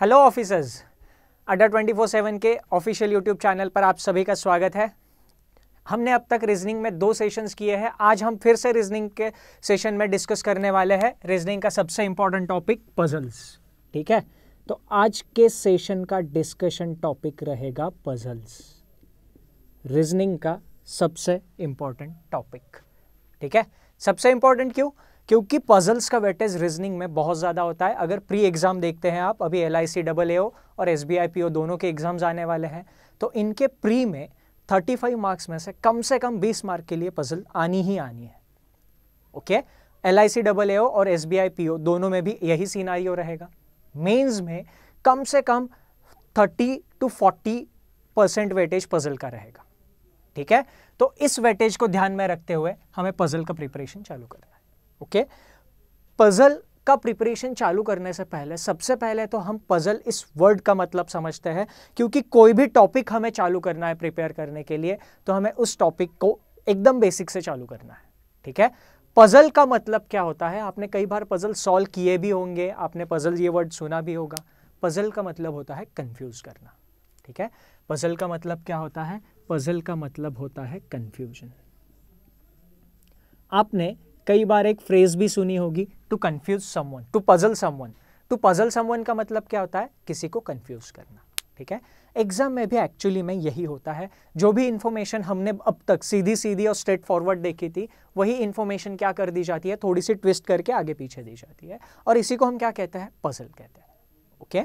Hello officers Adda four seven के official YouTube channel पर आप सभी का स्वागत है हमने अब तक रीजनिंग में दो सेशंस किए हैं आज हम फिर से रीजनिंग के सेशन में डिस्कस करने वाले हैं रीजनिंग का सबसे इंपॉर्टेंट टॉपिक पजल्स ठीक है तो आज के सेशन का डिस्कशन टॉपिक रहेगा पजल्स रीजनिंग का सबसे इंपॉर्टेंट टॉपिक ठीक है सबसे इंपॉर्टेंट क्यों क्योंकि पजल्स का वेटेज रीजनिंग में बहुत ज़्यादा होता है अगर प्री एग्ज़ाम देखते हैं आप अभी L I C double A O और S B I P O दोनों के एग्ज़ाम्स आने वाले हैं तो इनके प्री में थर्टी फाइव मार्क्स में से कम से कम बीस मार्क के लिए पजल आनी ही आनी है okay L I C double A O और S B I P O दोनों में भी यही सीनारी रहेगा मेन्स में कम से कम thirty two forty percent weightage puzzle का रहेगा ठीक है तो इस वेटेज को ध्यान में रखते हुए हमें पजल का प्रिपरेशन चालू करना ओके पजल का प्रिपरेशन चालू करने से पहले सबसे पहले तो हम पजल इस वर्ड का मतलब समझते हैं क्योंकि कोई भी टॉपिक हमें चालू करना है प्रिपेयर करने के लिए तो हमें उस टॉपिक को एकदम बेसिक से चालू करना है ठीक है पजल का मतलब क्या होता है आपने कई बार पजल सॉल्व किए भी होंगे आपने पजल ये वर्ड सुना भी होगा पजल का मतलब होता है कंफ्यूज करना ठीक है पजल का मतलब क्या होता है पजल का मतलब होता है कंफ्यूजन आपने कई बार एक फ्रेज भी सुनी होगी to confuse someone to puzzle someone to puzzle someone का मतलब क्या होता है किसी को कन्फ्यूज करना ठीक है एग्जाम में भी एक्चुअली में यही होता है जो भी इन्फॉर्मेशन हमने अब तक सीधी सीधी और स्ट्रेट फॉरवर्ड देखी थी वही इन्फॉर्मेशन क्या कर दी जाती है थोड़ी सी ट्विस्ट करके आगे पीछे दी जाती है और इसी को हम क्या कहते हैं पजल कहते हैं ओके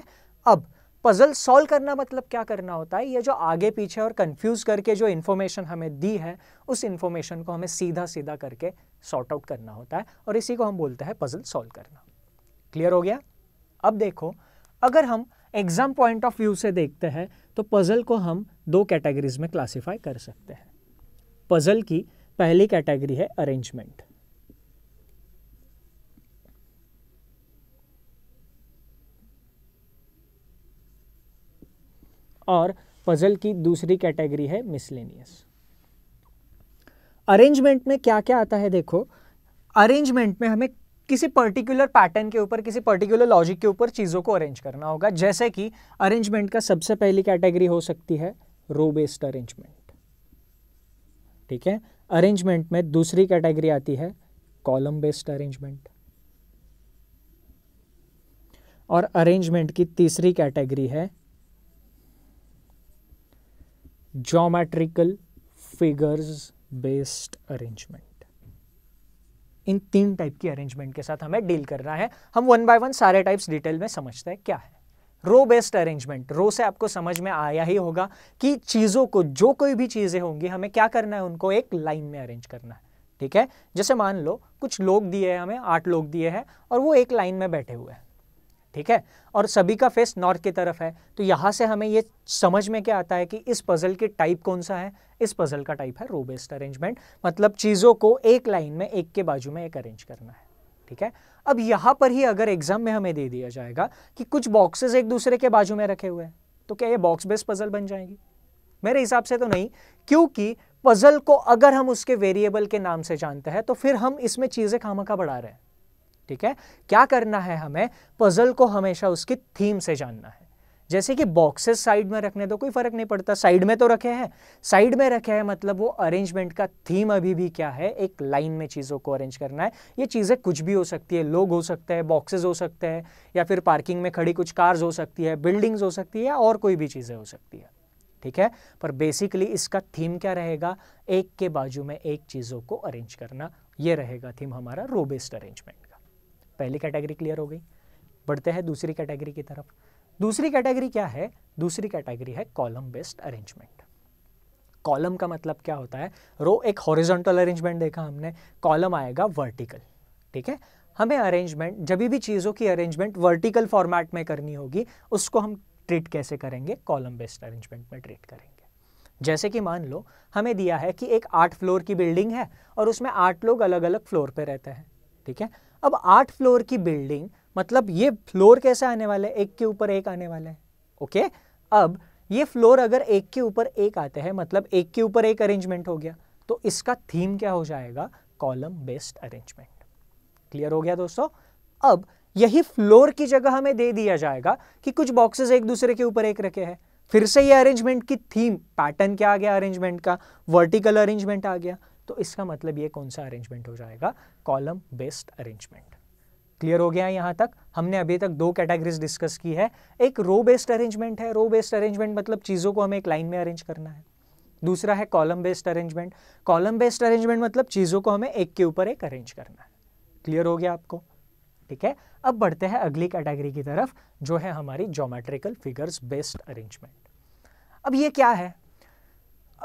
अब पजल सॉल्व करना मतलब क्या करना होता है ये जो आगे पीछे और कंफ्यूज करके जो इन्फॉर्मेशन हमें दी है उस इन्फॉर्मेशन को हमें सीधा सीधा करके सॉर्ट आउट करना होता है और इसी को हम बोलते हैं पजल सॉल्व करना क्लियर हो गया अब देखो अगर हम एग्ज़ाम पॉइंट ऑफ व्यू से देखते हैं तो पज़ल को हम दो कैटेगरीज में क्लासीफाई कर सकते हैं पज़ल की पहली कैटेगरी है अरेंजमेंट और पज़ल की दूसरी कैटेगरी है मिसलेनियस अरेंजमेंट में क्या क्या आता है देखो अरेंजमेंट में हमें किसी पर्टिकुलर पैटर्न के ऊपर किसी पर्टिकुलर लॉजिक के ऊपर चीज़ों को अरेंज करना होगा जैसे कि अरेंजमेंट का सबसे पहली कैटेगरी हो सकती है रो बेस्ड अरेंजमेंट ठीक है अरेंजमेंट में दूसरी कैटेगरी आती है कॉलम बेस्ड अरेंजमेंट और अरेंजमेंट की तीसरी कैटेगरी है जोमेट्रिकल फिगर्स बेस्ड अरेंजमेंट इन तीन टाइप की अरेंजमेंट के साथ हमें डील करना है हम वन बाय वन सारे टाइप्स डिटेल में समझते हैं क्या है रो बेस्ड अरेंजमेंट रो से आपको समझ में आया ही होगा कि चीज़ों को जो कोई भी चीज़ें होंगी हमें क्या करना है उनको एक लाइन में अरेंज करना है ठीक है जैसे मान लो कुछ लोग दिए हैं हमें आठ लोग दिए हैं और वो एक लाइन में बैठे हुए हैं ठीक है और सभी का फेस नॉर्थ की तरफ है तो यहाँ से हमें ये समझ में क्या आता है कि इस पज़ल की टाइप कौन सा है इस पज़ल का टाइप है रो अरेंजमेंट मतलब चीज़ों को एक लाइन में एक के बाजू में एक अरेंज करना है ठीक है अब यहाँ पर ही अगर एग्जाम में हमें दे दिया जाएगा कि कुछ बॉक्सेस एक दूसरे के बाजू में रखे हुए हैं तो क्या ये बॉक्स बेस्ड पज़ल बन जाएगी मेरे हिसाब से तो नहीं क्योंकि पज़ल को अगर हम उसके वेरिएबल के नाम से जानते हैं तो फिर हम इसमें चीज़ें खामखा बढ़ा रहे हैं ठीक है क्या करना है हमें पजल को हमेशा उसकी थीम से जानना है जैसे कि बॉक्सेस साइड में रखने तो कोई फर्क नहीं पड़ता साइड में तो रखे हैं साइड में रखे हैं मतलब वो अरेंजमेंट का थीम अभी भी क्या है एक लाइन में चीज़ों को अरेंज करना है ये चीज़ें कुछ भी हो सकती है लोग हो सकते हैं बॉक्सेस हो सकते हैं या फिर पार्किंग में खड़ी कुछ कार्स हो सकती है बिल्डिंग्स हो सकती है और कोई भी चीज़ें हो सकती है ठीक है पर बेसिकली इसका थीम क्या रहेगा एक के बाजू में एक चीज़ों को अरेंज करना यह रहेगा थीम हमारा रोबेस्ट अरेंजमेंट पहली कैटेगरी क्लियर हो गई बढ़ते हैं दूसरी कैटेगरी की तरफ दूसरी कैटेगरी क्या है दूसरी कैटेगरी है कॉलम बेस्ड अरेंजमेंट कॉलम का मतलब क्या होता है रो एक हॉरिजॉन्टल अरेंजमेंट देखा हमने कॉलम आएगा वर्टिकल ठीक है हमें अरेंजमेंट जब भी चीज़ों की अरेंजमेंट वर्टिकल फॉर्मेट में करनी होगी उसको हम ट्रीट कैसे करेंगे कॉलम बेस्ड अरेंजमेंट में ट्रीट करेंगे जैसे कि मान लो हमें दिया है कि एक आठ फ्लोर की बिल्डिंग है और उसमें आठ लोग अलग अलग फ्लोर पर रहते हैं ठीक है अब आठ फ्लोर की बिल्डिंग मतलब ये फ्लोर कैसे आने वाले एक के ऊपर एक आने वाला है ओके अब ये फ्लोर अगर एक के ऊपर एक आते हैं मतलब एक के ऊपर एक अरेंजमेंट हो गया तो इसका थीम क्या हो जाएगा कॉलम बेस्ड अरेंजमेंट क्लियर हो गया दोस्तों अब यही फ्लोर की जगह हमें दे दिया जाएगा कि कुछ बॉक्सेस एक दूसरे के ऊपर एक रखे हैं फिर से ये अरेंजमेंट की थीम पैटर्न क्या आ गया अरेंजमेंट का वर्टिकल अरेंजमेंट आ गया तो इसका मतलब ये कौन सा अरेंजमेंट हो जाएगा कॉलम बेस्ड अरेंजमेंट क्लियर हो गया है यहाँ तक हमने अभी तक दो कैटेगरीज डिस्कस की है एक रो बेस्ड अरेंजमेंट है रो बेस्ड अरेंजमेंट मतलब चीज़ों को हमें एक लाइन में अरेंज करना है दूसरा है column based arrangement column based arrangement मतलब चीज़ों को हमें एक के ऊपर एक अरेंज करना है क्लियर हो गया आपको ठीक है अब बढ़ते हैं अगली कैटेगरी की तरफ जो है हमारी ज्योमेट्रिकल फिगर्स बेस्ड अरेंजमेंट अब ये क्या है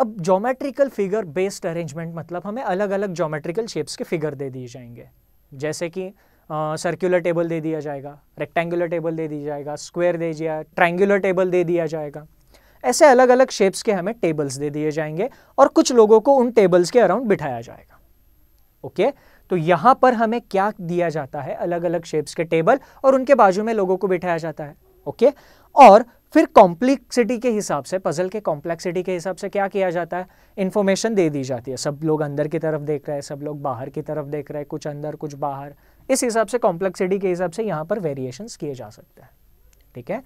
अब जोमेट्रिकल फिगर बेस्ड अरेंजमेंट मतलब हमें अलग अलग जोमेट्रिकल शेप्स के फिगर दे दिए जाएंगे जैसे कि सर्कुलर टेबल दे दिया जाएगा रेक्टेंगुलर टेबल दे दिया जाएगा स्क्वायर दे दिया ट्रायंगुलर टेबल दे दिया जाएगा ऐसे अलग अलग शेप्स के हमें टेबल्स दे दिए जाएंगे और कुछ लोगों को उन टेबल्स के अराउंड बिठाया जाएगा ओके okay? तो यहाँ पर हमें क्या दिया जाता है अलग अलग शेप्स के टेबल और उनके बाजू में लोगों को बिठाया जाता है ओके okay? और फिर कॉम्प्लेक्सिटी के हिसाब से पजल के कॉम्प्लेक्सिटी के हिसाब से क्या किया जाता है इन्फॉर्मेशन दे दी जाती है सब लोग अंदर की तरफ देख रहे हैं सब लोग बाहर की तरफ देख रहे हैं कुछ अंदर कुछ बाहर इस हिसाब से कॉम्प्लेक्सिटी के हिसाब से यहाँ पर वेरिएशन किए जा सकते हैं ठीक है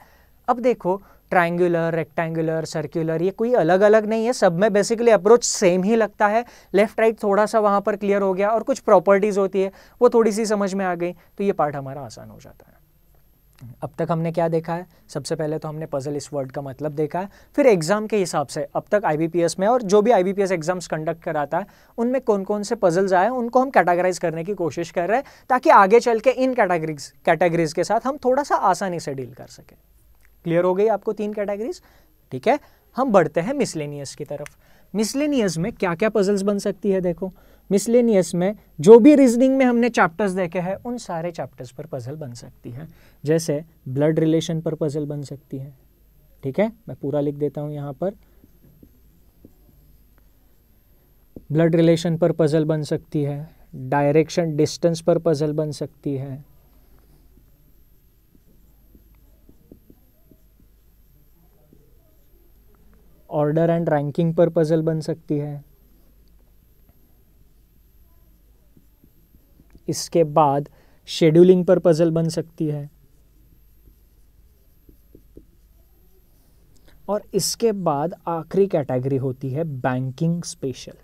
अब देखो ट्राइंगुलर रेक्टेंगुलर सर्क्युलर ये कोई अलग अलग नहीं है सब में बेसिकली अप्रोच सेम ही लगता है लेफ्ट राइट थोड़ा सा वहाँ पर क्लियर हो गया और कुछ प्रॉपर्टीज़ होती है वो थोड़ी सी समझ में आ गई तो ये पार्ट हमारा आसान हो जाता है अब तक हमने क्या देखा है सबसे पहले तो हमने पजल इस वर्ड का मतलब देखा है फिर एग्ज़ाम के हिसाब से अब तक आईबीपीएस में और जो भी आईबीपीएस एग्ज़ाम्स कंडक्ट कराता है उनमें कौन कौन से पजल्स आए उनको हम कैटेगराइज करने की कोशिश कर रहे हैं ताकि आगे चल के इन कैटेगरीज कैटेगरीज के साथ हम थोड़ा सा आसानी से डील कर सकें क्लियर हो गई आपको तीन कैटेगरीज ठीक है हम बढ़ते हैं मिसलेनियस की तरफ मिसलेनियस में क्या क्या पजल्स बन सकती है देखो मिसलेनियस में जो भी रीजनिंग में हमने चैप्टर्स देखे हैं उन सारे चैप्टर्स पर पजल बन सकती है जैसे ब्लड रिलेशन पर पजल बन सकती है ठीक है मैं पूरा लिख देता हूं यहां पर ब्लड रिलेशन पर पजल बन सकती है डायरेक्शन डिस्टेंस पर पजल बन सकती है ऑर्डर एंड रैंकिंग पर पजल बन सकती है इसके बाद शेड्यूलिंग पर पजल बन सकती है और इसके बाद आखिरी कैटेगरी होती है बैंकिंग स्पेशल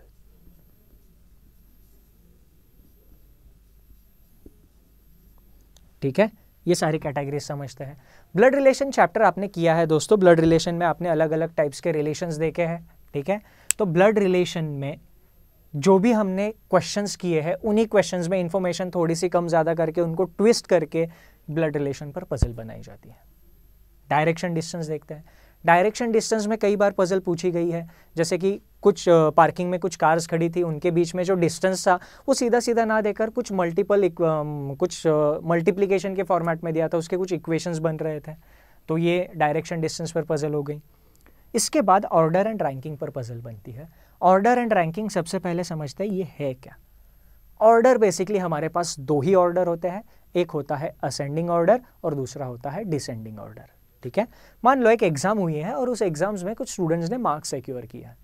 ठीक है ये सारी कैटेगरी समझते हैं ब्लड रिलेशन चैप्टर आपने किया है दोस्तों ब्लड रिलेशन में आपने अलग अलग टाइप्स के रिलेशंस देखे हैं ठीक है तो ब्लड रिलेशन में जो भी हमने क्वेश्चंस किए हैं उन्हीं क्वेश्चंस में इंफॉर्मेशन थोड़ी सी कम ज़्यादा करके उनको ट्विस्ट करके ब्लड रिलेशन पर पजल बनाई जाती है डायरेक्शन डिस्टेंस देखते हैं डायरेक्शन डिस्टेंस में कई बार पजल पूछी गई है जैसे कि कुछ पार्किंग में कुछ कार्स खड़ी थी उनके बीच में जो डिस्टेंस था वो सीधा सीधा ना देकर कुछ मल्टीपल कुछ मल्टीप्लीकेशन के फॉर्मेट में दिया था उसके कुछ इक्वेशंस बन रहे थे तो ये डायरेक्शन डिस्टेंस पर पजल हो गई इसके बाद ऑर्डर एंड रैंकिंग पर पजल बनती है ऑर्डर एंड रैंकिंग सबसे पहले समझते हैं ये है क्या ऑर्डर बेसिकली हमारे पास दो ही ऑर्डर होते हैं एक होता है असेंडिंग ऑर्डर और दूसरा होता है डिसेंडिंग ऑर्डर ठीक है मान लो एक एग्ज़ाम हुई है और उस एग्ज़ाम्स में कुछ स्टूडेंट्स ने मार्क्स सिक्योर किया है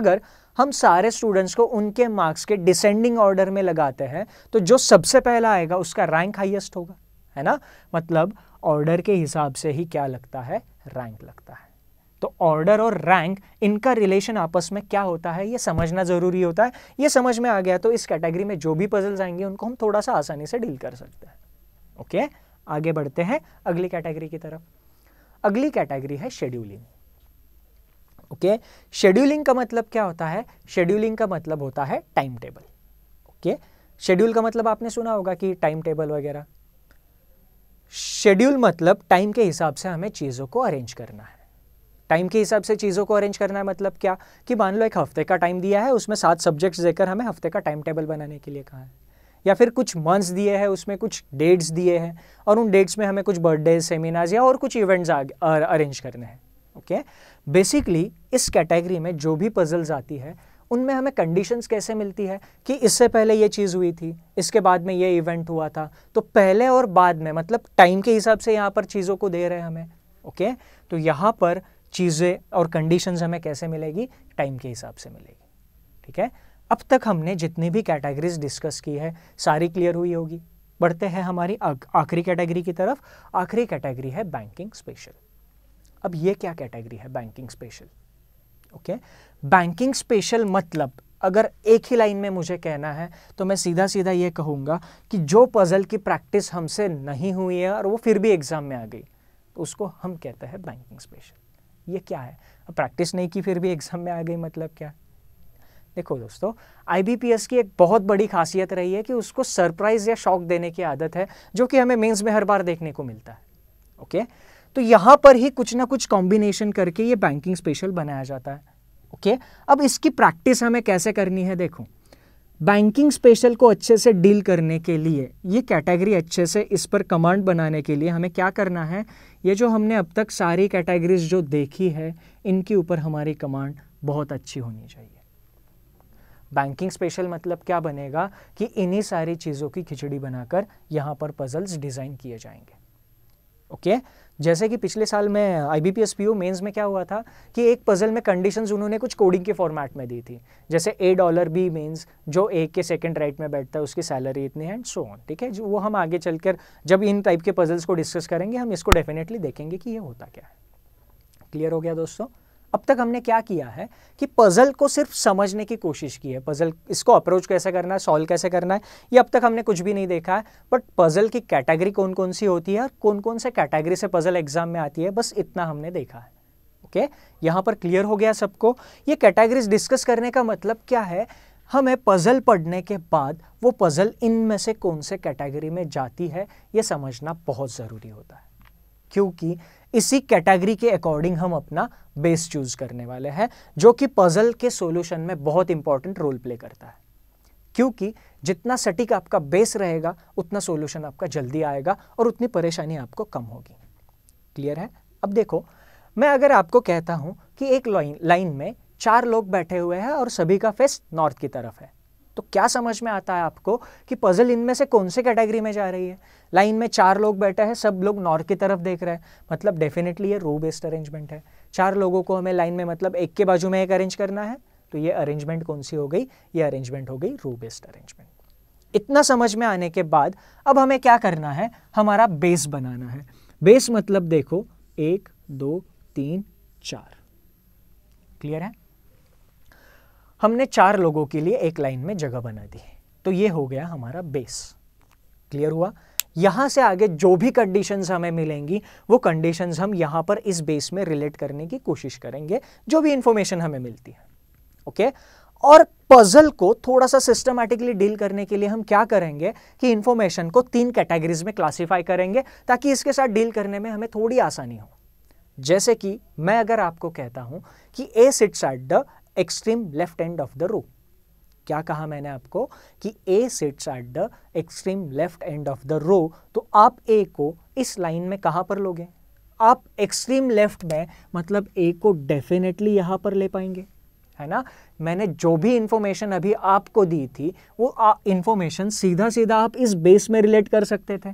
अगर हम सारे स्टूडेंट्स को उनके मार्क्स के डिसेंडिंग ऑर्डर में लगाते हैं तो जो सबसे पहला आएगा उसका रैंक हाइएस्ट होगा है ना मतलब ऑर्डर के हिसाब से ही क्या लगता है रैंक लगता है तो ऑर्डर और रैंक इनका रिलेशन आपस में क्या होता है ये समझना ज़रूरी होता है ये समझ में आ गया तो इस कैटेगरी में जो भी पजल्स आएंगे उनको हम थोड़ा सा आसानी से डील कर सकते हैं ओके आगे बढ़ते हैं अगली कैटेगरी की तरफ अगली कैटेगरी है शेड्यूलिंग ओके शेड्यूलिंग का मतलब क्या होता है शेड्यूलिंग का मतलब होता है टाइम टेबल ओके शेड्यूल का मतलब आपने सुना होगा कि टाइम टेबल वगैरह शेड्यूल मतलब टाइम के हिसाब से हमें चीज़ों को अरेंज करना है टाइम के हिसाब से चीज़ों को अरेंज करना है मतलब क्या कि मान लो एक हफ्ते का टाइम दिया है उसमें सात सब्जेक्ट्स देकर हमें हफ्ते का टाइम टेबल बनाने के लिए कहा है या फिर कुछ मंथ्स दिए हैं उसमें कुछ डेट्स दिए हैं और उन डेट्स में हमें कुछ बर्थडे सेमिनार्स या और कुछ इवेंट्स अरेंज करने हैं ओके बेसिकली इस कैटेगरी में जो भी पजल्स आती है उनमें हमें कंडीशंस कैसे मिलती है कि इससे पहले ये चीज़ हुई थी इसके बाद में ये इवेंट हुआ था तो पहले और बाद में मतलब टाइम के हिसाब से यहाँ पर चीज़ों को दे रहे हैं हमें ओके okay? तो यहाँ पर चीज़ें और कंडीशंस हमें कैसे मिलेगी टाइम के हिसाब से मिलेगी ठीक है अब तक हमने जितनी भी कैटेगरीज डिस्कस की है सारी क्लियर हुई होगी बढ़ते हैं हमारी आखिरी कैटेगरी की तरफ आखिरी कैटेगरी है बैंकिंग स्पेशल अब ये क्या कैटेगरी है banking special okay banking special मतलब अगर एक ही लाइन में मुझे कहना है तो मैं सीधा सीधा ये कहूँगा कि जो पज़ल की प्रैक्टिस हमसे नहीं हुई है और वो फिर भी एग्ज़ाम में आ गई तो उसको हम कहते हैं बैंकिंग स्पेशल ये क्या है प्रैक्टिस नहीं की फिर भी एग्ज़ाम में आ गई मतलब क्या देखो दोस्तों आईबीपीएस की एक बहुत बड़ी खासियत रही है कि उसको सरप्राइज या शॉक देने की आदत है जो कि हमें मेंस में हर बार देखने को मिलता है ओके तो यहां पर ही कुछ ना कुछ कॉम्बिनेशन करके ये बैंकिंग स्पेशल बनाया जाता है ओके अब इसकी प्रैक्टिस हमें कैसे करनी है देखो बैंकिंग स्पेशल को अच्छे से डील करने के लिए ये कैटेगरी अच्छे से इस पर कमांड बनाने के लिए हमें क्या करना है ये जो हमने अब तक सारी कैटेगरीज जो देखी है इनके ऊपर हमारी कमांड बहुत अच्छी होनी चाहिए बैंकिंग स्पेशल मतलब क्या बनेगा कि इन्हीं सारी चीज़ों की खिचड़ी बनाकर यहाँ पर पजल्स डिज़ाइन किए जाएंगे ओके okay? जैसे कि पिछले साल में I B P P S mains में क्या हुआ था कि एक पजल में कंडीशन उन्होंने कुछ कोडिंग के फॉर्मेट में दी थी जैसे ए डॉलर बी मेन्स जो ए के सेकेंड राइट में बैठता है उसकी सैलरी इतनी है एंड सो ऑन ठीक है जो वो हम आगे चलकर जब इन टाइप के पजल्स को डिस्कस करेंगे हम इसको डेफिनेटली देखेंगे कि ये होता क्या है क्लियर हो गया दोस्तों अब तक हमने क्या किया है कि पज़ल को सिर्फ समझने की कोशिश की है पज़ल इसको अप्रोच कैसे करना है सॉल्व कैसे करना है ये अब तक हमने कुछ भी नहीं देखा है बट पज़ल की कैटेगरी कौन कौन सी होती है और कौन कौन से कैटेगरी से पज़ल एग्जाम में आती है बस इतना हमने देखा है ओके यहाँ पर क्लियर हो गया सबको ये कैटेगरीज डिस्कस करने का मतलब क्या है हमें पज़ल पढ़ने के बाद वो पज़ल इनमें से कौन से कैटेगरी में जाती है ये समझना बहुत ज़रूरी होता है क्योंकि इसी कैटेगरी के अकॉर्डिंग हम अपना बेस चूज करने वाले हैं जो कि पजल के सॉल्यूशन में बहुत इंपॉर्टेंट रोल प्ले करता है क्योंकि जितना सटीक आपका बेस रहेगा उतना सॉल्यूशन आपका जल्दी आएगा और उतनी परेशानी आपको कम होगी क्लियर है अब देखो मैं अगर आपको कहता हूं कि एक लाइन लाइन में चार लोग बैठे हुए हैं और सभी का फेस नॉर्थ की तरफ है तो क्या समझ में आता है आपको कि पजल इनमें से कौन से कैटेगरी में जा रही है लाइन में चार लोग बैठे हैं सब लोग नॉर्थ की तरफ देख रहे हैं मतलब डेफिनेटली ये रो बेस्ड अरेंजमेंट है चार लोगों को हमें लाइन में मतलब एक के बाजू में एक अरेंज करना है तो ये अरेंजमेंट कौन सी हो गई ये अरेंजमेंट हो गई रो बेस्ड अरेंजमेंट इतना समझ में आने के बाद अब हमें क्या करना है हमारा बेस बनाना है बेस मतलब देखो एक दो तीन चार क्लियर है हमने चार लोगों के लिए एक लाइन में जगह बना दी है तो ये हो गया हमारा बेस क्लियर हुआ यहां से आगे जो भी कंडीशंस हमें मिलेंगी वो कंडीशंस हम यहाँ पर इस बेस में रिलेट करने की कोशिश करेंगे जो भी इंफॉर्मेशन हमें मिलती है ओके और पजल को थोड़ा सा सिस्टमैटिकली डील करने के लिए हम क्या करेंगे कि इन्फॉर्मेशन को तीन कैटेगरीज में क्लासिफाई करेंगे ताकि इसके साथ डील करने में हमें थोड़ी आसानी हो जैसे कि मैं अगर आपको कहता हूं कि A sits at the extreme left end of the row क्या कहा मैंने आपको कि A sits at the extreme left end of the row तो आप ए को इस लाइन में कहाँ पर लोगे आप एक्सट्रीम लेफ्ट में मतलब ए को डेफिनेटली यहाँ पर ले पाएंगे है ना मैंने जो भी इंफॉर्मेशन अभी आपको दी थी वो इंफॉर्मेशन सीधा सीधा आप इस बेस में रिलेट कर सकते थे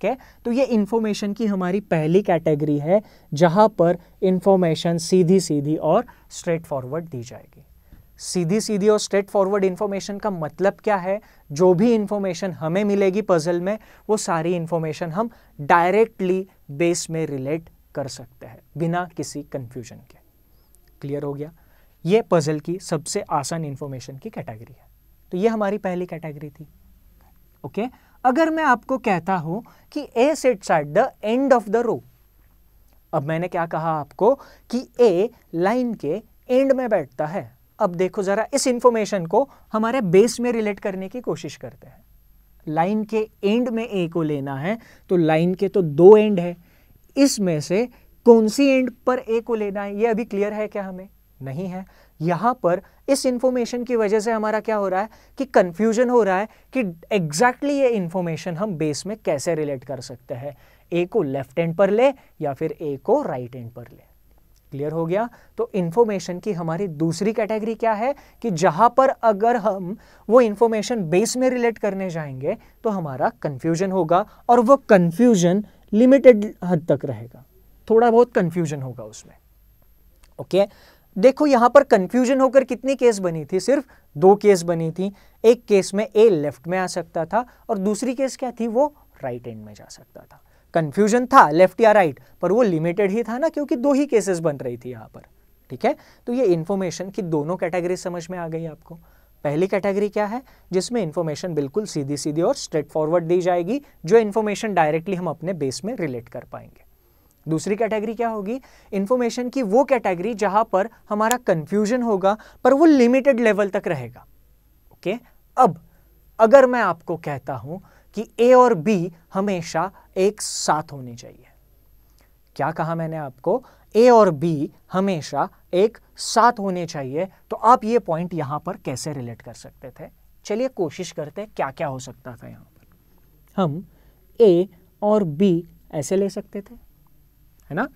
ठीक है तो ये इन्फॉर्मेशन की हमारी पहली कैटेगरी है जहाँ पर इन्फॉर्मेशन सीधी सीधी और स्ट्रेट फॉरवर्ड दी जाएगी सीधी सीधी और स्ट्रेट फॉरवर्ड इन्फॉर्मेशन का मतलब क्या है जो भी इन्फॉर्मेशन हमें मिलेगी पजल में वो सारी इन्फॉर्मेशन हम डायरेक्टली बेस में रिलेट कर सकते हैं बिना किसी कन्फ्यूजन के क्लियर हो गया ये पजल की सबसे आसान इन्फॉर्मेशन की कैटेगरी है तो ये हमारी पहली कैटेगरी थी ओके okay? अगर मैं आपको कहता हूं कि A sits at the end of the row अब मैंने क्या कहा आपको कि ए लाइन के एंड में बैठता है अब देखो जरा इस इंफॉर्मेशन को हमारे बेस में रिलेट करने की कोशिश करते हैं लाइन के एंड में ए को लेना है तो लाइन के तो दो एंड है इसमें से कौन सी एंड पर ए को लेना है ये अभी क्लियर है क्या हमें नहीं है यहाँ पर इस इन्फॉर्मेशन की वजह से हमारा क्या हो रहा है कि कन्फ्यूजन हो रहा है कि एग्जैक्टली exactly ये इन्फॉर्मेशन हम बेस में कैसे रिलेट कर सकते हैं ए को लेफ्ट एंड पर ले या फिर ए को राइट एंड पर ले क्लियर हो गया तो इन्फॉर्मेशन की हमारी दूसरी कैटेगरी क्या है कि जहाँ पर अगर हम वो इन्फॉर्मेशन बेस में रिलेट करने जाएंगे तो हमारा कन्फ्यूजन होगा और वो कन्फ्यूजन लिमिटेड हद तक रहेगा थोड़ा बहुत कन्फ्यूजन होगा उसमें ओके okay? देखो यहां पर कंफ्यूजन होकर कितनी केस बनी थी सिर्फ दो केस बनी थी एक केस में ए लेफ्ट में आ सकता था और दूसरी केस क्या थी वो राइट right एंड में जा सकता था कंफ्यूजन था लेफ्ट या राइट right, पर वो लिमिटेड ही था ना क्योंकि दो ही केसेस बन रही थी यहां पर ठीक है तो ये इंफॉर्मेशन की दोनों कैटेगरी समझ में आ गई आपको पहली कैटेगरी क्या है जिसमें इंफॉर्मेशन बिल्कुल सीधी सीधी और स्ट्रेट फॉरवर्ड दी जाएगी जो इन्फॉर्मेशन डायरेक्टली हम अपने बेस में रिलेट कर पाएंगे दूसरी कैटेगरी क्या होगी इन्फॉर्मेशन की वो कैटेगरी जहां पर हमारा कंफ्यूजन होगा पर वो लिमिटेड लेवल तक रहेगा ओके okay? अब अगर मैं आपको कहता हूं कि ए और बी हमेशा एक साथ होनी चाहिए क्या कहा मैंने आपको ए और बी हमेशा एक साथ होने चाहिए तो आप ये पॉइंट यहां पर कैसे रिलेट कर सकते थे चलिए कोशिश करते हैं क्या क्या हो सकता था यहां पर हम ए और बी ऐसे ले सकते थे है ना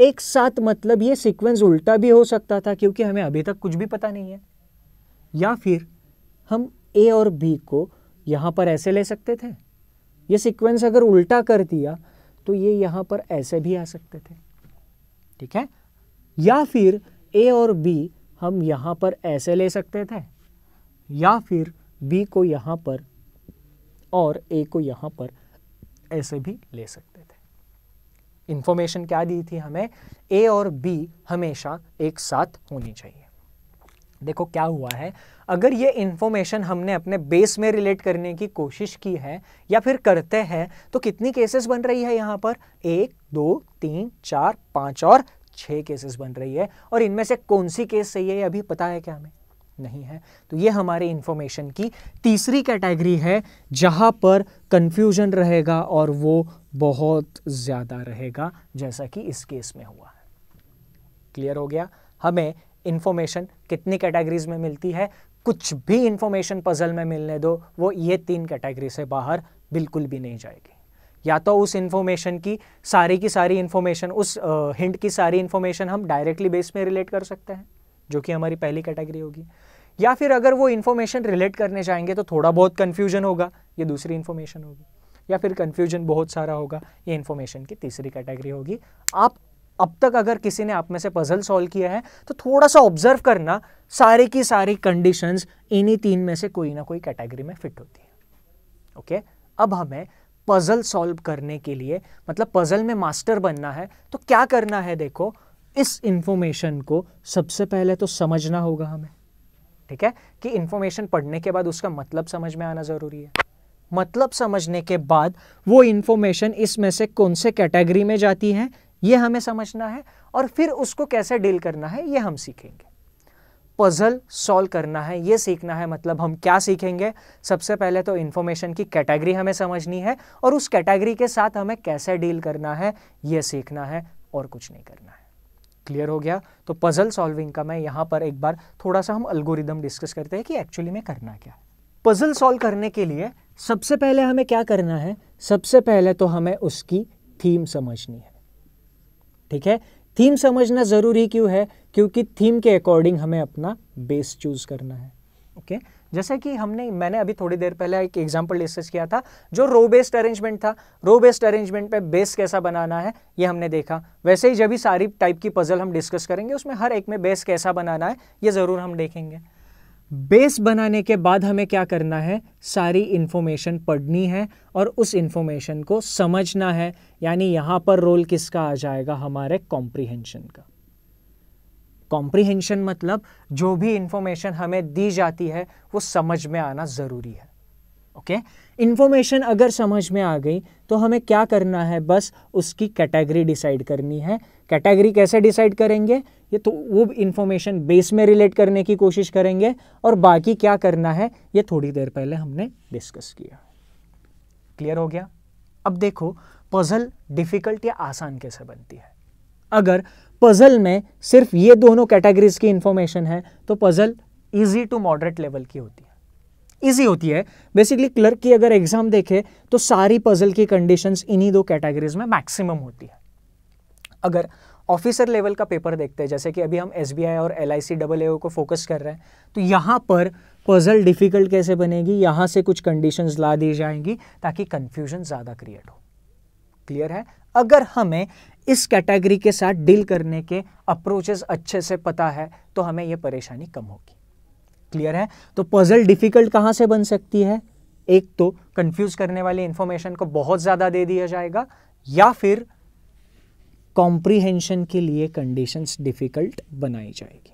एक साथ मतलब ये सीक्वेंस उल्टा भी हो सकता था क्योंकि हमें अभी तक कुछ भी पता नहीं है या फिर हम ए और बी को यहाँ पर ऐसे ले सकते थे ये सीक्वेंस अगर उल्टा कर दिया तो ये यहाँ पर ऐसे भी आ सकते थे ठीक है या फिर ए और बी हम यहाँ पर ऐसे ले सकते थे या फिर बी को यहाँ पर और ए को यहाँ पर ऐसे भी ले सकते थे इन्फॉर्मेशन क्या दी थी हमें ए और बी हमेशा एक साथ होनी चाहिए देखो क्या हुआ है अगर ये इन्फॉर्मेशन हमने अपने बेस में रिलेट करने की कोशिश की है या फिर करते हैं तो कितनी केसेस बन रही है यहाँ पर एक दो तीन चार पाँच और छः केसेस बन रही है और इनमें से कौन सी केस सही है ये अभी पता है क्या हमें नहीं है तो ये हमारे इंफॉर्मेशन की तीसरी कैटेगरी है जहां पर कंफ्यूजन रहेगा और वो बहुत ज़्यादा रहेगा जैसा कि इस केस में हुआ है क्लियर हो गया हमें इंफॉर्मेशन कितनी कैटेगरीज में मिलती है कुछ भी इंफॉर्मेशन पजल में मिलने दो वो ये तीन कैटेगरी से बाहर बिल्कुल भी नहीं जाएगी या तो उस इंफॉर्मेशन की सारी की सारी इंफॉर्मेशन उस हिंट की सारी इंफॉर्मेशन हम डायरेक्टली बेस में रिलेट कर सकते हैं जो कि हमारी पहली कैटेगरी होगी या फिर अगर वो इन्फॉर्मेशन रिलेट करने जाएंगे तो थोड़ा बहुत कन्फ्यूजन होगा ये दूसरी इन्फॉर्मेशन होगी या फिर कन्फ्यूजन बहुत सारा होगा ये इन्फॉर्मेशन की तीसरी कैटेगरी होगी आप अब तक अगर किसी ने आप में से पजल सॉल्व किया है तो थोड़ा सा ऑब्जर्व करना सारे की सारी कंडीशंस इन्हीं तीन में से कोई ना कोई कैटेगरी में फिट होती है ओके okay? अब हमें पजल सॉल्व करने के लिए मतलब पजल में मास्टर बनना है तो क्या करना है देखो इस इंफॉर्मेशन को सबसे पहले तो समझना होगा हमें ठीक है कि इंफॉर्मेशन पढ़ने के बाद उसका मतलब समझ में आना ज़रूरी है मतलब समझने के बाद वो इन्फॉर्मेशन इसमें से कौन से कैटेगरी में जाती है ये हमें समझना है और फिर उसको कैसे डील करना है ये हम सीखेंगे पज़ल सॉल्व करना है ये सीखना है मतलब हम क्या सीखेंगे सबसे पहले तो इन्फॉर्मेशन की कैटेगरी हमें समझनी है और उस कैटेगरी के साथ हमें कैसे डील करना है ये सीखना है और कुछ नहीं करना है क्लियर हो गया तो पजल सॉल्विंग का मैं यहां पर एक बार थोड़ा सा हम अल्गोरिदम डिस्कस करते हैं कि एक्चुअली में करना क्या है पजल सॉल्व करने के लिए सबसे पहले हमें क्या करना है सबसे पहले तो हमें उसकी थीम समझनी है ठीक है थीम समझना ज़रूरी क्यों है क्योंकि थीम के अकॉर्डिंग हमें अपना बेस चूज़ करना है ओके okay? जैसे कि हमने मैंने अभी थोड़ी देर पहले एक एग्जाम्पल डिस्कस किया था जो रो बेस्ड अरेंजमेंट था रो बेस्ड अरेंजमेंट पे बेस कैसा बनाना है ये हमने देखा वैसे ही जब भी सारी टाइप की पजल हम डिस्कस करेंगे उसमें हर एक में बेस कैसा बनाना है ये ज़रूर हम देखेंगे बेस बनाने के बाद हमें क्या करना है सारी इन्फॉर्मेशन पढ़नी है और उस इन्फॉर्मेशन को समझना है यानी यहाँ पर रोल किसका आ जाएगा हमारे कॉम्प्रिहेंशन का कॉम्प्रिहेंशन मतलब जो भी इंफॉर्मेशन हमें दी जाती है वो समझ में आना ज़रूरी है ओके okay? इन्फॉर्मेशन अगर समझ में आ गई तो हमें क्या करना है बस उसकी कैटेगरी डिसाइड करनी है कैटेगरी कैसे डिसाइड करेंगे ये तो वो इन्फॉर्मेशन बेस में रिलेट करने की कोशिश करेंगे और बाकी क्या करना है ये थोड़ी देर पहले हमने डिस्कस किया क्लियर हो गया अब देखो पज़ल डिफ़िकल्ट या आसान कैसे बनती है अगर पज़ल में सिर्फ ये दोनों कैटेगरीज की इन्फॉर्मेशन है तो puzzle easy to moderate level की होती है इजी होती है बेसिकली क्लर्क की अगर एग्जाम देखे तो सारी पज़ल की कंडीशंस इन्हीं दो कैटेगरीज में मैक्सिमम होती है अगर ऑफिसर लेवल का पेपर देखते हैं जैसे कि अभी हम एस और एल आई सी डबल ए को फोकस कर रहे हैं तो यहाँ पर पज़ल डिफ़िकल्ट कैसे बनेगी यहाँ से कुछ कंडीशंस ला दी जाएंगी ताकि कन्फ्यूजन ज़्यादा क्रिएट हो क्लियर है अगर हमें इस कैटेगरी के साथ डील करने के अप्रोचेस अच्छे से पता है तो हमें यह परेशानी कम होगी क्लियर है तो पजल डिफिकल्ट कहां से बन सकती है एक तो कंफ्यूज करने वाली इंफॉर्मेशन को बहुत ज़्यादा दे दिया जाएगा या फिर कॉम्प्रीहेंशन के लिए कंडीशंस डिफ़िकल्ट बनाई जाएगी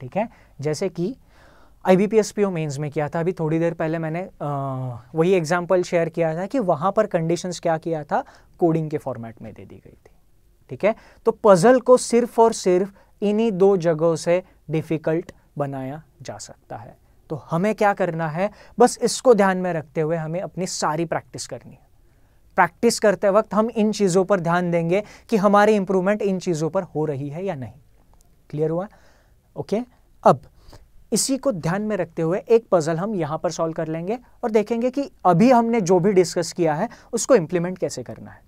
ठीक है जैसे कि I B P S P O mains में किया था अभी थोड़ी देर पहले मैंने आ, वही एग्जाम्पल शेयर किया था कि वहाँ पर कंडीशंस क्या किया था कोडिंग के फॉर्मेट में दे दी गई थी ठीक है तो पजल को सिर्फ और सिर्फ इन्हीं दो जगहों से डिफ़िकल्ट बनाया जा सकता है तो हमें क्या करना है बस इसको ध्यान में रखते हुए हमें अपनी सारी प्रैक्टिस करनी है प्रैक्टिस करते वक्त हम इन चीज़ों पर ध्यान देंगे कि हमारी इंप्रूवमेंट इन चीज़ों पर हो रही है या नहीं क्लियर हुआ ओके अब इसी को ध्यान में रखते हुए एक पजल हम यहां पर सॉल्व कर लेंगे और देखेंगे कि अभी हमने जो भी डिस्कस किया है उसको इंप्लीमेंट कैसे करना है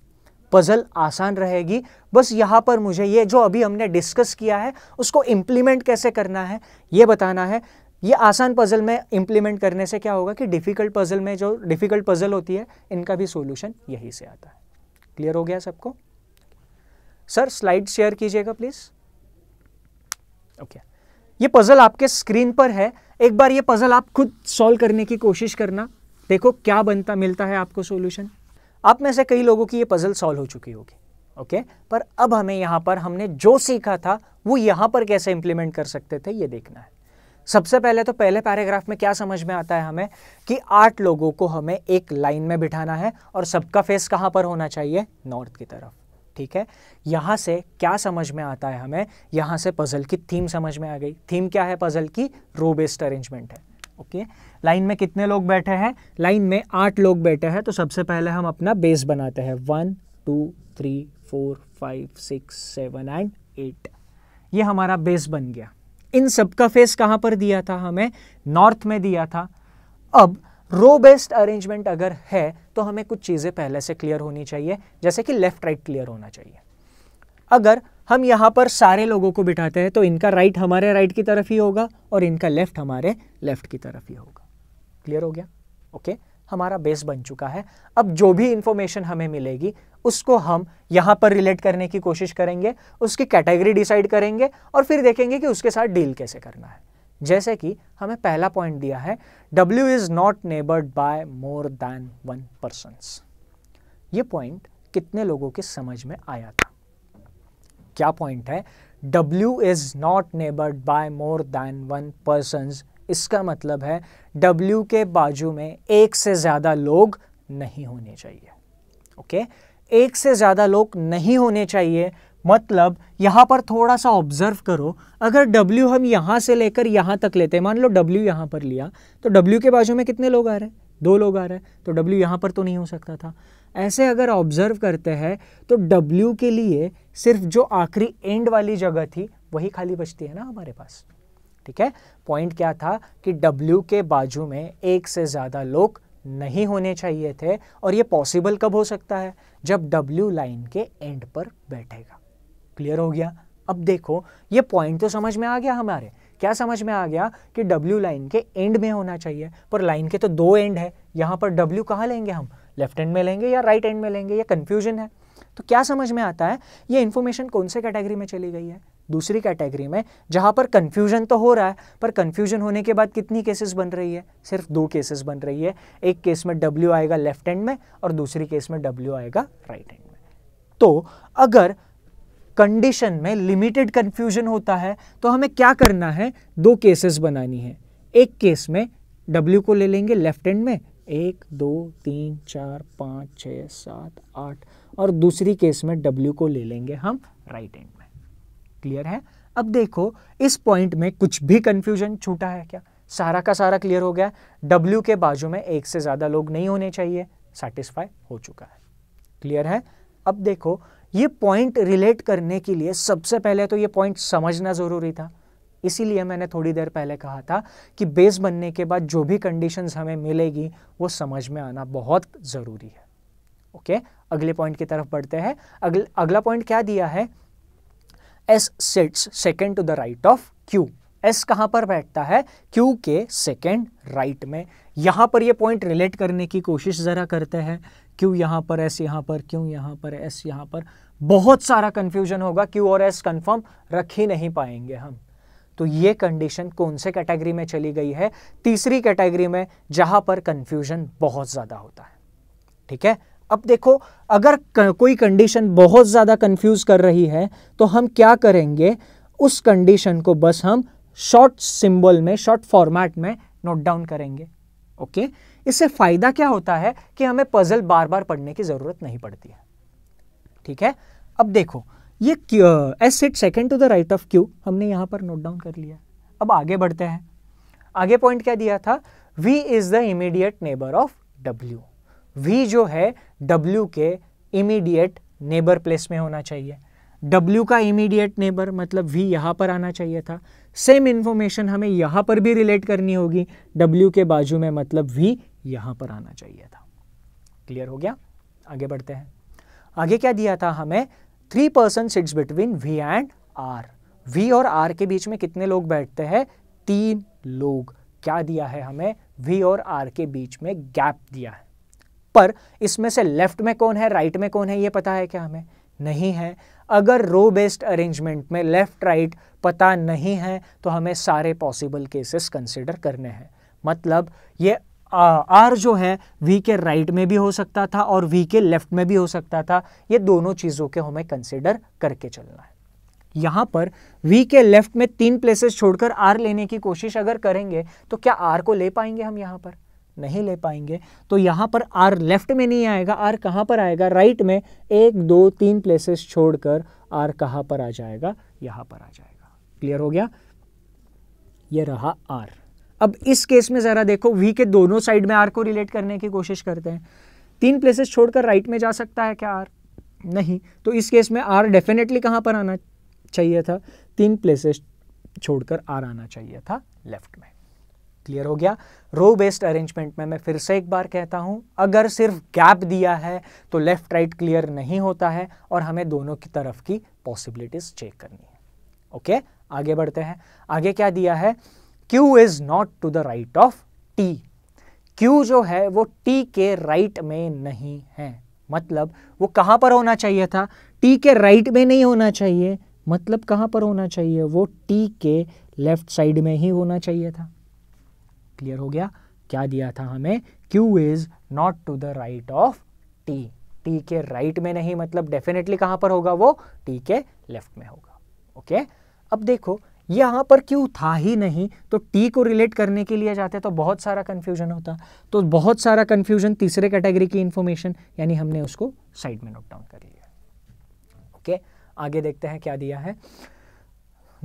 पजल आसान रहेगी बस यहां पर मुझे ये जो अभी हमने डिस्कस किया है उसको इंप्लीमेंट कैसे करना है ये बताना है ये आसान पजल में इंप्लीमेंट करने से क्या होगा कि डिफ़िकल्ट पजल में जो डिफ़िकल्ट पजल होती है इनका भी सोल्यूशन यही से आता है क्लियर हो गया सबको सर स्लाइड शेयर कीजिएगा प्लीज़ ओके okay. ये पज़ल आपके स्क्रीन पर है एक बार ये पज़ल आप खुद सॉल्व करने की कोशिश करना देखो क्या बनता मिलता है आपको सोल्यूशन आप में से कई लोगों की ये पज़ल सॉल्व हो चुकी होगी ओके पर अब हमें यहाँ पर हमने जो सीखा था वो यहाँ पर कैसे इम्प्लीमेंट कर सकते थे ये देखना है सबसे पहले तो पहले पैराग्राफ में क्या समझ में आता है हमें कि आठ लोगों को हमें एक लाइन में बिठाना है और सबका फेस कहाँ पर होना चाहिए नॉर्थ की तरफ ठीक है यहाँ से क्या समझ में आता है हमें यहाँ से पज़ल की थीम समझ में आ गई थीम क्या है पज़ल की रो बेस्ड अरेंजमेंट है ओके लाइन में कितने लोग बैठे हैं लाइन में आठ लोग बैठे हैं तो सबसे पहले हम अपना बेस बनाते हैं one two three four five six seven and eight ये हमारा बेस बन गया इन सबका फेस कहाँ पर दिया था हमें नॉर्थ में दिया था अब रो बेस्ड अरेंजमेंट अगर है तो हमें कुछ चीज़ें पहले से क्लियर होनी चाहिए जैसे कि लेफ्ट राइट क्लियर होना चाहिए अगर हम यहां पर सारे लोगों को बिठाते हैं तो इनका राइट right हमारे राइट right की तरफ ही होगा और इनका लेफ्ट हमारे लेफ्ट की तरफ ही होगा क्लियर हो गया ओके okay? हमारा बेस बन चुका है अब जो भी इंफॉर्मेशन हमें मिलेगी उसको हम यहां पर रिलेट करने की कोशिश करेंगे उसकी कैटेगरी डिसाइड करेंगे और फिर देखेंगे कि उसके साथ डील कैसे करना है जैसे कि हमें पहला पॉइंट दिया है W is not neighboured by more than one person ये पॉइंट कितने लोगों के समझ में आया था क्या पॉइंट है W is not neighboured by more than one person इसका मतलब है W के बाजू में एक से ज़्यादा लोग नहीं होने चाहिए ओके okay? एक से ज़्यादा लोग नहीं होने चाहिए मतलब यहाँ पर थोड़ा सा ऑब्जर्व करो अगर W हम यहाँ से लेकर यहाँ तक लेते हैं मान लो W यहाँ पर लिया तो W के बाजू में कितने लोग आ रहे हैं दो लोग आ रहे हैं तो W यहाँ पर तो नहीं हो सकता था ऐसे अगर ऑब्जर्व करते हैं तो W के लिए सिर्फ जो आखिरी एंड वाली जगह थी वही खाली बचती है ना हमारे पास ठीक है पॉइंट क्या था कि डब्ल्यू के बाजू में एक से ज़्यादा लोग नहीं होने चाहिए थे और ये पॉसिबल कब हो सकता है जब डब्ल्यू लाइन के एंड पर बैठेगा क्लियर हो गया अब देखो ये पॉइंट तो समझ में आ गया हमारे क्या समझ में आ गया कि W लाइन के एंड में होना चाहिए पर लाइन के तो दो एंड है यहाँ पर W कहाँ लेंगे हम लेफ्ट एंड में लेंगे या राइट right एंड में लेंगे ये कन्फ्यूजन है तो क्या समझ में आता है ये इन्फॉर्मेशन कौन से कैटेगरी में चली गई है दूसरी कैटेगरी में जहाँ पर कन्फ्यूजन तो हो रहा है पर कन्फ्यूजन होने के बाद कितनी केसेस बन रही है सिर्फ दो केसेस बन रही है एक केस में डब्ल्यू आएगा लेफ्ट एंड में और दूसरी केस में डब्ल्यू आएगा राइट एंड में तो अगर कंडीशन में लिमिटेड कंफ्यूजन होता है तो हमें क्या करना है दो केसेस बनानी है एक केस में W को ले लेंगे लेफ्ट एंड में एक दो तीन चार पाँच छ सात आठ और दूसरी केस में W को ले लेंगे हम राइट एंड में क्लियर है अब देखो इस पॉइंट में कुछ भी कंफ्यूजन छूटा है क्या सारा का सारा क्लियर हो गया W के बाजू में एक से ज़्यादा लोग नहीं होने चाहिए सेटिस्फाई हो चुका है क्लियर है अब देखो ये पॉइंट रिलेट करने के लिए सबसे पहले तो ये पॉइंट समझना ज़रूरी था इसीलिए मैंने थोड़ी देर पहले कहा था कि बेस बनने के बाद जो भी कंडीशंस हमें मिलेगी वो समझ में आना बहुत ज़रूरी है ओके अगले पॉइंट की तरफ बढ़ते हैं अगल, अगला पॉइंट क्या दिया है S sits second to the right of Q S कहां पर बैठता है क्यू के सेकेंड राइट में यहां पर ये पॉइंट रिलेट करने की कोशिश ज़रा करते हैं क्यों यहाँ पर एस यहाँ पर क्यों यहाँ पर एस यहाँ पर बहुत सारा कन्फ्यूजन होगा क्यू और एस कन्फर्म रख ही नहीं पाएंगे हम तो ये कंडीशन कौन से कैटेगरी में चली गई है तीसरी कैटेगरी में जहां पर कंफ्यूजन बहुत ज़्यादा होता है ठीक है अब देखो अगर कोई कंडीशन बहुत ज़्यादा कंफ्यूज कर रही है तो हम क्या करेंगे उस कंडीशन को बस हम शॉर्ट सिंबल में शॉर्ट फॉर्मेट में नोट डाउन करेंगे ओके okay? इससे फ़ायदा क्या होता है कि हमें पज़ल बार बार पढ़ने की ज़रूरत नहीं पड़ती है ठीक है अब देखो ये S sits second to the right of Q हमने यहां पर नोट डाउन कर लिया अब आगे बढ़ते हैं आगे पॉइंट क्या दिया था V is the immediate neighbour of W V जो है डब्ल्यू के इमीडिएट नेबर प्लेस में होना चाहिए W का इमीडिएट नेबर मतलब V यहां पर आना चाहिए था सेम इंफॉर्मेशन हमें यहां पर भी रिलेट करनी होगी W के बाजू में मतलब V यहां पर आना चाहिए था क्लियर हो गया आगे बढ़ते हैं आगे क्या दिया था हमें three person sits between V and R V और आर के बीच में कितने लोग बैठते हैं तीन लोग क्या दिया है हमें वी और आर के बीच में गैप दिया है पर इसमें से लेफ्ट में कौन है राइट में कौन है ये पता है क्या हमें नहीं है अगर रो बेस्ड अरेंजमेंट में लेफ्ट राइट right पता नहीं है तो हमें सारे पॉसिबल केसेस कंसिडर करने हैं मतलब ये आर जो है वी के राइट में भी हो सकता था और वी के लेफ्ट में भी हो सकता था ये दोनों चीज़ों के हमें कंसिडर करके चलना है यहां पर वी के लेफ्ट में तीन प्लेसेस छोड़कर आर लेने की कोशिश अगर करेंगे तो क्या आर को ले पाएंगे हम यहां पर नहीं ले पाएंगे तो यहां पर आर लेफ्ट में नहीं आएगा आर कहां पर आएगा राइट में एक दो तीन प्लेसेस छोड़कर आर कहां पर आ जाएगा यहां पर आ जाएगा क्लियर हो गया ये रहा आर अब इस केस में ज़रा देखो वी के दोनों साइड में आर को रिलेट करने की कोशिश करते हैं तीन प्लेसेस छोड़कर राइट में जा सकता है क्या आर नहीं तो इस केस में आर डेफिनेटली कहाँ पर आना चाहिए था तीन प्लेसेस छोड़कर आर आना चाहिए था लेफ्ट में क्लियर हो गया रो बेस्ड अरेंजमेंट में मैं फिर से एक बार कहता हूं अगर सिर्फ गैप दिया है तो लेफ्ट राइट क्लियर नहीं होता है और हमें दोनों की तरफ की पॉसिबिलिटीज चेक करनी है ओके आगे बढ़ते हैं आगे क्या दिया है Q is not to the right of T Q जो है वो T के राइट right में नहीं है मतलब वो कहां पर होना चाहिए था T के राइट right में नहीं होना चाहिए मतलब कहां पर होना चाहिए वो T के लेफ्ट साइड में ही होना चाहिए था क्लियर हो गया क्या दिया था हमें Q is not to the right of T T के राइट right में नहीं मतलब डेफिनेटली कहां पर होगा वो T के लेफ्ट में होगा ओके okay? अब देखो यहाँ पर क्यों था ही नहीं तो टी को रिलेट करने के लिए जाते तो बहुत सारा कन्फ्यूजन होता तो बहुत सारा कन्फ्यूजन तीसरे कैटेगरी की इन्फॉर्मेशन यानी हमने उसको साइड में नोट डाउन कर लिया ओके आगे देखते हैं क्या दिया है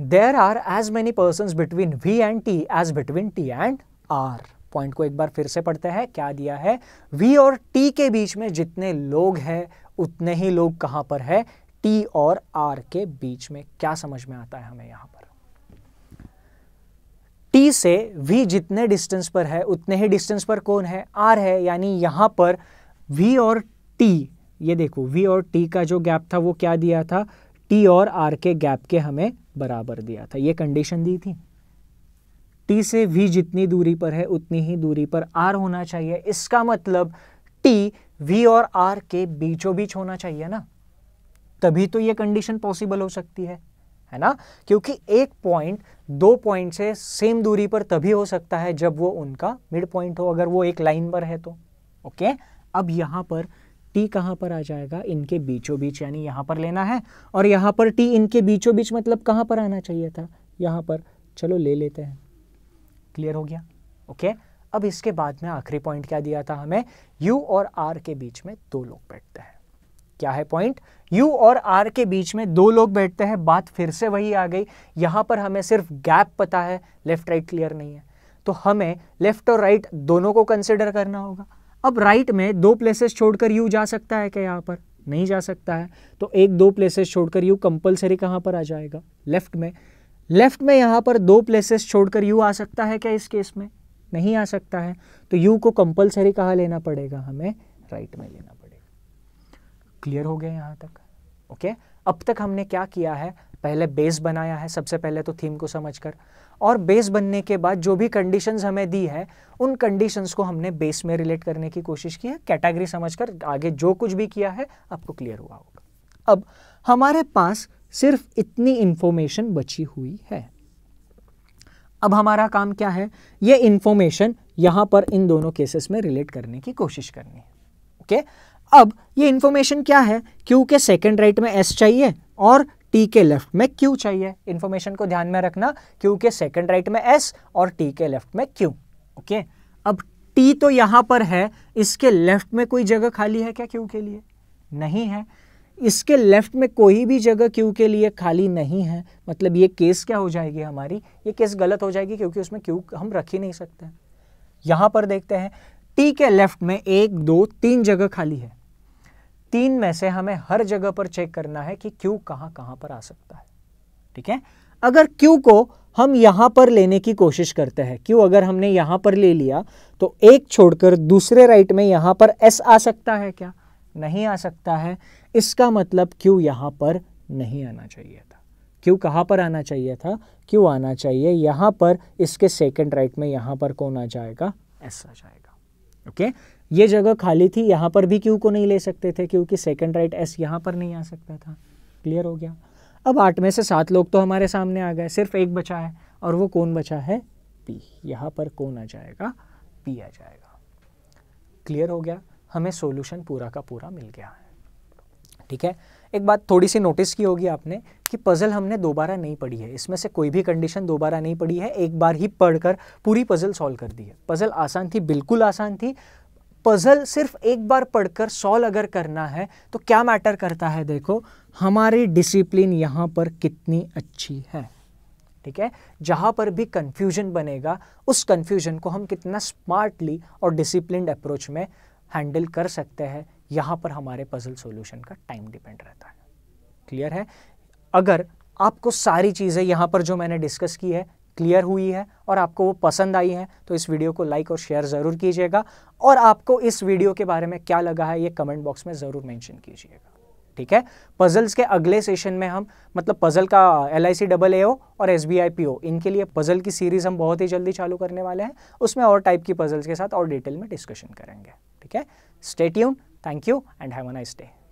there are as many person between V and T as between T and R point को एक बार फिर से पढ़ते हैं क्या दिया है वी और टी के बीच में जितने लोग हैं उतने ही लोग कहां पर है टी और आर के बीच में क्या समझ में आता है हमें यहां पर टी से वी जितने डिस्टेंस पर है उतने ही डिस्टेंस पर कौन है आर है यानी यहाँ पर वी और टी ये देखो वी और टी का जो गैप था वो क्या दिया था टी और आर के गैप के हमें बराबर दिया था ये कंडीशन दी थी टी से वी जितनी दूरी पर है उतनी ही दूरी पर आर होना चाहिए इसका मतलब टी वी और आर के बीचों बीच होना चाहिए ना तभी तो ये कंडीशन पॉसिबल हो सकती है है ना क्योंकि एक पॉइंट दो पॉइंट से सेम दूरी पर तभी हो सकता है जब वो उनका मिड पॉइंट हो अगर वो एक लाइन पर है तो ओके अब यहां पर टी कहां पर आ जाएगा इनके बीचों बीच यानी यहां पर लेना है और यहां पर टी इनके बीचों बीच मतलब कहां पर आना चाहिए था यहां पर चलो ले लेते हैं क्लियर हो गया ओके अब इसके बाद में आखिरी पॉइंट क्या दिया था हमें यू और आर के बीच में दो लोग बैठते हैं क्या है पॉइंट यू और आर के बीच में दो लोग बैठते हैं बात फिर से वही आ गई यहां पर हमें सिर्फ गैप पता है लेफ्ट राइट क्लियर नहीं है तो हमें लेफ्ट और राइट दोनों को कंसिडर करना होगा अब राइट में दो प्लेसेस छोड़कर यू जा सकता है क्या यहां पर नहीं जा सकता है तो एक दो प्लेसेस छोड़कर यू कंपलसरी कहाँ पर आ जाएगा लेफ्ट में लेफ्ट में यहां पर दो प्लेसेस छोड़कर यू आ सकता है क्या इस केस में नहीं आ सकता है तो यू को कंपलसरी कहा लेना पड़ेगा हमें राइट में लेना पड़ेगा क्लियर हो गए यहाँ तक ओके okay? अब तक हमने क्या किया है पहले बेस बनाया है सबसे पहले तो थीम को समझकर और बेस बनने के बाद जो भी कंडीशंस हमें दी है उन कंडीशंस को हमने बेस में रिलेट करने की कोशिश की है कैटेगरी समझकर आगे जो कुछ भी किया है आपको क्लियर हुआ होगा अब हमारे पास सिर्फ इतनी इंफॉर्मेशन बची हुई है अब हमारा काम क्या है ये इंफॉर्मेशन यहां पर इन दोनों केसेस में रिलेट करने की कोशिश करनी है ओके okay? अब ये इन्फॉर्मेशन क्या है क्यू के सेकेंड राइट में एस चाहिए और टी के लेफ्ट में क्यू चाहिए इन्फॉर्मेशन को ध्यान में रखना क्यू के सेकेंड राइट में एस और टी के लेफ्ट में क्यू ओके अब टी तो यहां पर है इसके लेफ्ट में कोई जगह खाली है क्या क्यू के लिए नहीं है इसके लेफ्ट में कोई भी जगह क्यू के लिए खाली नहीं है मतलब ये केस क्या हो जाएगी हमारी ये केस गलत हो जाएगी क्योंकि उसमें क्यू हम रख ही नहीं सकते यहां पर देखते हैं टी के लेफ्ट में एक दो तीन जगह खाली है तीन में से हमें हर जगह पर चेक करना है कि क्यू कहां कहां पर आ सकता है ठीक है अगर क्यू को हम यहां पर लेने की कोशिश करते हैं क्यू अगर हमने यहां पर ले लिया तो एक छोड़कर दूसरे राइट में यहां पर एस आ सकता है क्या नहीं आ सकता है इसका मतलब क्यू यहां पर नहीं आना चाहिए था क्यू कहां पर आना चाहिए था क्यू आना चाहिए यहां पर इसके सेकेंड राइट में यहां पर कौन आ जाएगा एस आ जाएगा ओके okay? ये जगह खाली थी यहाँ पर भी क्यू को नहीं ले सकते थे क्योंकि सेकेंड राइट एस यहाँ पर नहीं आ सकता था क्लियर हो गया अब आठ में से सात लोग तो हमारे सामने आ गए सिर्फ एक बचा है और वो कौन बचा है पी यहाँ पर कौन आ जाएगा पी आ जाएगा क्लियर हो गया हमें सॉल्यूशन पूरा का पूरा मिल गया है ठीक है एक बात थोड़ी सी नोटिस की होगी आपने कि पज़ल हमने दोबारा नहीं पढ़ी है इसमें से कोई भी कंडीशन दोबारा नहीं पढ़ी है एक बार ही पढ़कर पूरी पज़ल सॉल्व कर दी है पज़ल आसान थी बिल्कुल आसान थी पज़ल सिर्फ एक बार पढ़कर सॉल्व अगर करना है तो क्या मैटर करता है देखो हमारी डिसिप्लिन यहाँ पर कितनी अच्छी है ठीक है जहाँ पर भी कन्फ्यूजन बनेगा उस कन्फ्यूजन को हम कितना स्मार्टली और डिसिप्लिन अप्रोच में हैंडल कर सकते हैं यहाँ पर हमारे पजल सॉल्यूशन का टाइम डिपेंड रहता है क्लियर है अगर आपको सारी चीज़ें यहाँ पर जो मैंने डिस्कस की है क्लियर हुई है और आपको वो पसंद आई है तो इस वीडियो को लाइक और शेयर ज़रूर कीजिएगा और आपको इस वीडियो के बारे में क्या लगा है ये कमेंट बॉक्स में ज़रूर मेंशन कीजिएगा ठीक है पजल्स के अगले सेशन में हम मतलब पजल का L I C double A O और S B I P O इनके लिए पजल की सीरीज़ हम बहुत ही जल्दी चालू करने वाले हैं उसमें और टाइप की पजल्स के साथ और डिटेल में डिस्कशन करेंगे ठीक है stay tuned thank you and have a nice day